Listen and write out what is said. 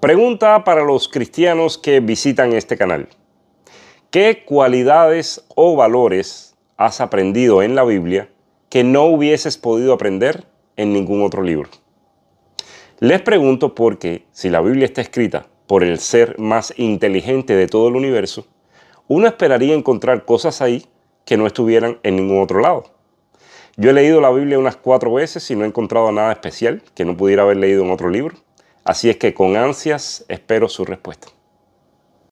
Pregunta para los cristianos que visitan este canal. ¿Qué cualidades o valores has aprendido en la Biblia que no hubieses podido aprender en ningún otro libro? Les pregunto porque si la Biblia está escrita por el ser más inteligente de todo el universo, uno esperaría encontrar cosas ahí que no estuvieran en ningún otro lado. Yo he leído la Biblia unas cuatro veces y no he encontrado nada especial que no pudiera haber leído en otro libro. Así es que con ansias espero su respuesta.